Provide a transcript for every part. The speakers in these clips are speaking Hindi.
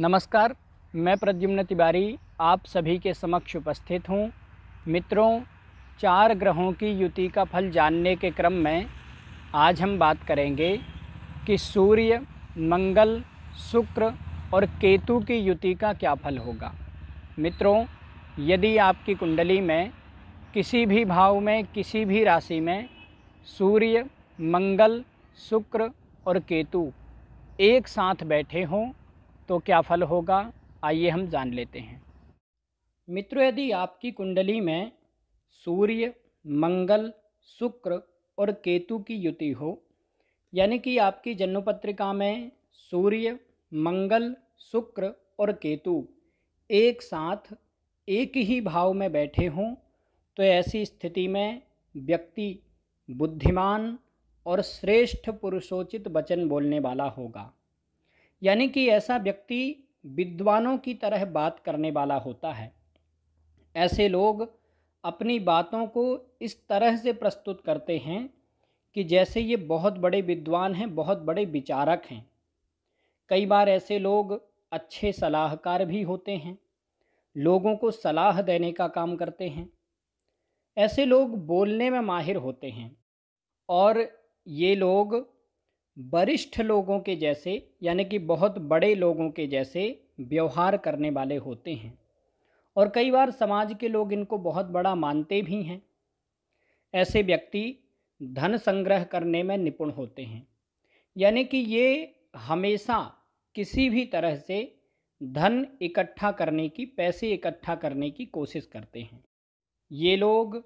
नमस्कार मैं प्रद्युम्न तिवारी आप सभी के समक्ष उपस्थित हूँ मित्रों चार ग्रहों की युति का फल जानने के क्रम में आज हम बात करेंगे कि सूर्य मंगल शुक्र और केतु की युति का क्या फल होगा मित्रों यदि आपकी कुंडली में किसी भी भाव में किसी भी राशि में सूर्य मंगल शुक्र और केतु एक साथ बैठे हों तो क्या फल होगा आइए हम जान लेते हैं मित्रों यदि आपकी कुंडली में सूर्य मंगल शुक्र और केतु की युति हो यानी कि आपकी जन्मपत्रिका में सूर्य मंगल शुक्र और केतु एक साथ एक ही भाव में बैठे हों तो ऐसी स्थिति में व्यक्ति बुद्धिमान और श्रेष्ठ पुरुषोचित वचन बोलने वाला होगा यानी कि ऐसा व्यक्ति विद्वानों की तरह बात करने वाला होता है ऐसे लोग अपनी बातों को इस तरह से प्रस्तुत करते हैं कि जैसे ये बहुत बड़े विद्वान हैं बहुत बड़े विचारक हैं कई बार ऐसे लोग अच्छे सलाहकार भी होते हैं लोगों को सलाह देने का काम करते हैं ऐसे लोग बोलने में माहिर होते हैं और ये लोग वरिष्ठ लोगों के जैसे यानी कि बहुत बड़े लोगों के जैसे व्यवहार करने वाले होते हैं और कई बार समाज के लोग इनको बहुत बड़ा मानते भी हैं ऐसे व्यक्ति धन संग्रह करने में निपुण होते हैं यानी कि ये हमेशा किसी भी तरह से धन इकट्ठा करने की पैसे इकट्ठा करने की कोशिश करते हैं ये लोग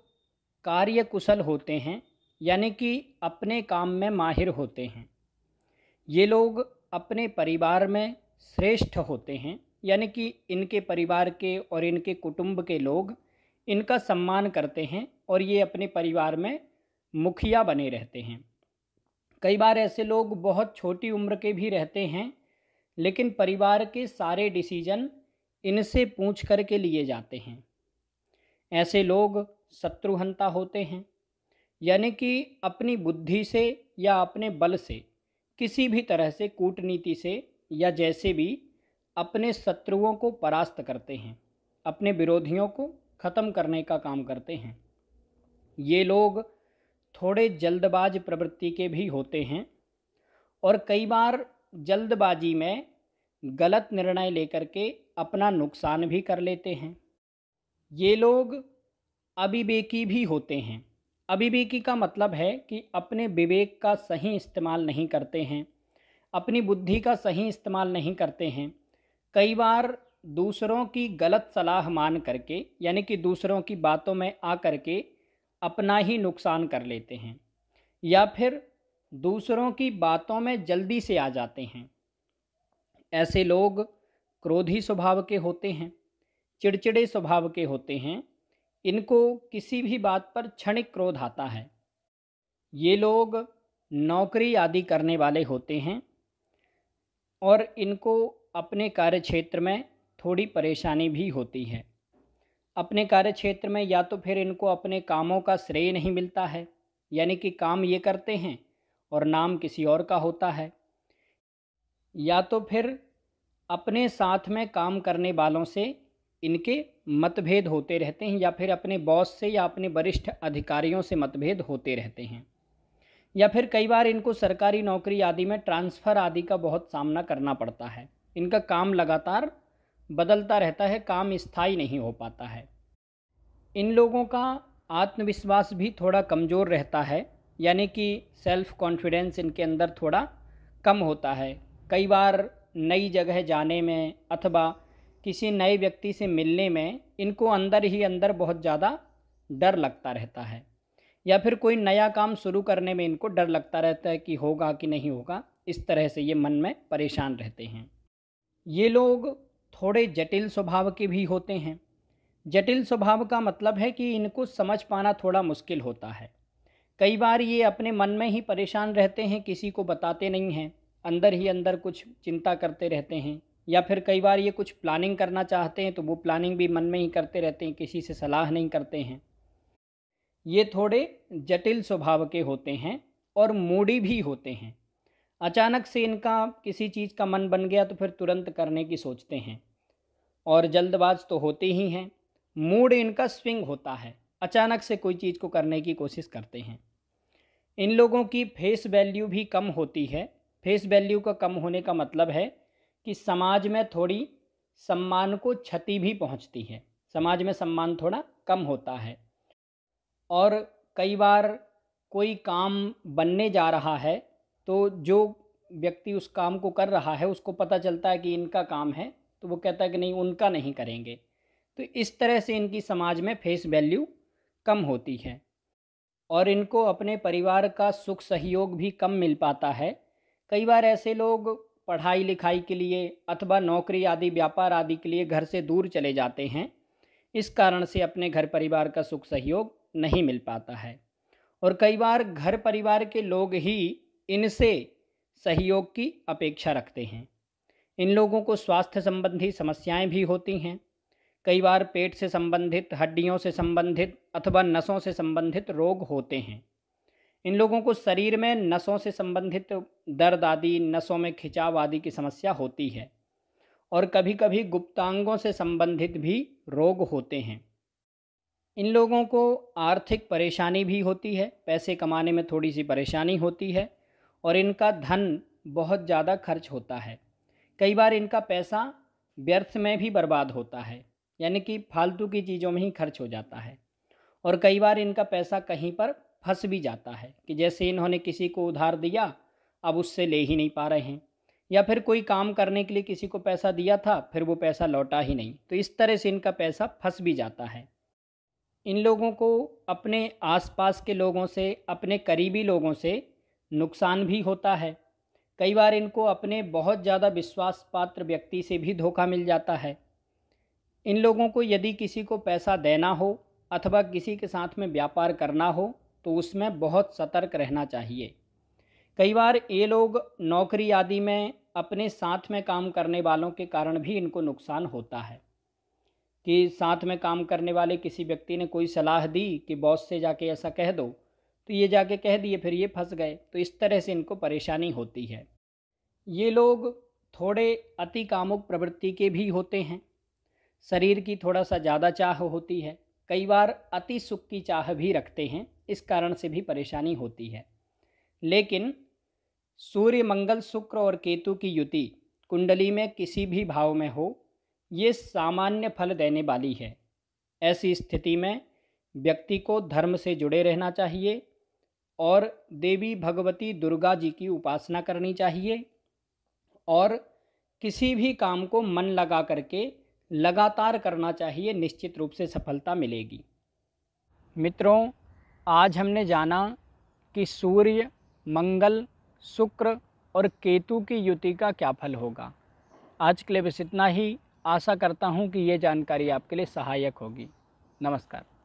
कार्यकुशल होते हैं यानी कि अपने काम में माहिर होते हैं ये लोग अपने परिवार में श्रेष्ठ होते हैं यानी कि इनके परिवार के और इनके कुटुंब के लोग इनका सम्मान करते हैं और ये अपने परिवार में मुखिया बने रहते हैं कई बार ऐसे लोग बहुत छोटी उम्र के भी रहते हैं लेकिन परिवार के सारे डिसीजन इनसे पूछ कर के लिए जाते हैं ऐसे लोग शत्रुहंता होते हैं यानी कि अपनी बुद्धि से या अपने बल से किसी भी तरह से कूटनीति से या जैसे भी अपने शत्रुओं को परास्त करते हैं अपने विरोधियों को ख़त्म करने का काम करते हैं ये लोग थोड़े जल्दबाज प्रवृत्ति के भी होते हैं और कई बार जल्दबाजी में गलत निर्णय लेकर के अपना नुकसान भी कर लेते हैं ये लोग अभिवेकी भी होते हैं अभिवेकी का मतलब है कि अपने विवेक का सही इस्तेमाल नहीं करते हैं अपनी बुद्धि का सही इस्तेमाल नहीं करते हैं कई बार दूसरों की गलत सलाह मान करके यानी कि दूसरों की बातों में आ करके अपना ही नुकसान कर लेते हैं या फिर दूसरों की बातों में जल्दी से आ जाते हैं ऐसे लोग क्रोधी स्वभाव के होते हैं चिड़चिड़े स्वभाव के होते हैं इनको किसी भी बात पर क्षणिक क्रोध आता है ये लोग नौकरी आदि करने वाले होते हैं और इनको अपने कार्य क्षेत्र में थोड़ी परेशानी भी होती है अपने कार्य क्षेत्र में या तो फिर इनको अपने कामों का श्रेय नहीं मिलता है यानी कि काम ये करते हैं और नाम किसी और का होता है या तो फिर अपने साथ में काम करने वालों से इनके मतभेद होते रहते हैं या फिर अपने बॉस से या अपने वरिष्ठ अधिकारियों से मतभेद होते रहते हैं या फिर कई बार इनको सरकारी नौकरी आदि में ट्रांसफ़र आदि का बहुत सामना करना पड़ता है इनका काम लगातार बदलता रहता है काम स्थायी नहीं हो पाता है इन लोगों का आत्मविश्वास भी थोड़ा कमज़ोर रहता है यानी कि सेल्फ़ कॉन्फिडेंस इनके अंदर थोड़ा कम होता है कई बार नई जगह जाने में अथवा किसी नए व्यक्ति से मिलने में इनको अंदर ही अंदर बहुत ज़्यादा डर लगता रहता है या फिर कोई नया काम शुरू करने में इनको डर लगता रहता है कि होगा कि नहीं होगा इस तरह से ये मन में परेशान रहते हैं ये लोग थोड़े जटिल स्वभाव के भी होते हैं जटिल स्वभाव का मतलब है कि इनको समझ पाना थोड़ा मुश्किल होता है कई बार ये अपने मन में ही परेशान रहते हैं किसी को बताते नहीं हैं अंदर ही अंदर कुछ चिंता करते रहते हैं या फिर कई बार ये कुछ प्लानिंग करना चाहते हैं तो वो प्लानिंग भी मन में ही करते रहते हैं किसी से सलाह नहीं करते हैं ये थोड़े जटिल स्वभाव के होते हैं और मूडी भी होते हैं अचानक से इनका किसी चीज़ का मन बन गया तो फिर तुरंत करने की सोचते हैं और जल्दबाज तो होते ही हैं मूड इनका स्विंग होता है अचानक से कोई चीज़ को करने की कोशिश करते हैं इन लोगों की फेस वैल्यू भी कम होती है फेस वैल्यू का कम होने का मतलब है कि समाज में थोड़ी सम्मान को क्षति भी पहुंचती है समाज में सम्मान थोड़ा कम होता है और कई बार कोई काम बनने जा रहा है तो जो व्यक्ति उस काम को कर रहा है उसको पता चलता है कि इनका काम है तो वो कहता है कि नहीं उनका नहीं करेंगे तो इस तरह से इनकी समाज में फेस वैल्यू कम होती है और इनको अपने परिवार का सुख सहयोग भी कम मिल पाता है कई बार ऐसे लोग पढ़ाई लिखाई के लिए अथवा नौकरी आदि व्यापार आदि के लिए घर से दूर चले जाते हैं इस कारण से अपने घर परिवार का सुख सहयोग नहीं मिल पाता है और कई बार घर परिवार के लोग ही इनसे सहयोग की अपेक्षा रखते हैं इन लोगों को स्वास्थ्य संबंधी समस्याएं भी होती हैं कई बार पेट से संबंधित हड्डियों से संबंधित अथवा नसों से संबंधित रोग होते हैं इन लोगों को शरीर में नसों से संबंधित दर्द आदि नसों में खिंचाव आदि की समस्या होती है और कभी कभी गुप्तांगों से संबंधित भी रोग होते हैं इन लोगों को आर्थिक परेशानी भी होती है पैसे कमाने में थोड़ी सी परेशानी होती है और इनका धन बहुत ज़्यादा खर्च होता है कई बार इनका पैसा व्यर्थ में भी बर्बाद होता है यानी कि फालतू की चीज़ों में ही खर्च हो जाता है और कई बार इनका पैसा कहीं पर फंस भी जाता है कि जैसे इन्होंने किसी को उधार दिया अब उससे ले ही नहीं पा रहे हैं या फिर कोई काम करने के लिए किसी को पैसा दिया था फिर वो पैसा लौटा ही नहीं तो इस तरह से इनका पैसा फंस भी जाता है इन लोगों को अपने आसपास के लोगों से अपने करीबी लोगों से नुकसान भी होता है कई बार इनको अपने बहुत ज़्यादा विश्वास पात्र व्यक्ति से भी धोखा मिल जाता है इन लोगों को यदि किसी को पैसा देना हो अथवा किसी के साथ में व्यापार करना हो तो उसमें बहुत सतर्क रहना चाहिए कई बार ये लोग नौकरी आदि में अपने साथ में काम करने वालों के कारण भी इनको नुकसान होता है कि साथ में काम करने वाले किसी व्यक्ति ने कोई सलाह दी कि बॉस से जाके ऐसा कह दो तो ये जाके कह दिए फिर ये फंस गए तो इस तरह से इनको परेशानी होती है ये लोग थोड़े अति कामुक प्रवृत्ति के भी होते हैं शरीर की थोड़ा सा ज़्यादा चाह होती है कई बार अति सुख की चाह भी रखते हैं इस कारण से भी परेशानी होती है लेकिन सूर्य मंगल शुक्र और केतु की युति कुंडली में किसी भी भाव में हो ये सामान्य फल देने वाली है ऐसी स्थिति में व्यक्ति को धर्म से जुड़े रहना चाहिए और देवी भगवती दुर्गा जी की उपासना करनी चाहिए और किसी भी काम को मन लगा करके लगातार करना चाहिए निश्चित रूप से सफलता मिलेगी मित्रों आज हमने जाना कि सूर्य मंगल शुक्र और केतु की युति का क्या फल होगा आज के लिए बस इतना ही आशा करता हूँ कि ये जानकारी आपके लिए सहायक होगी नमस्कार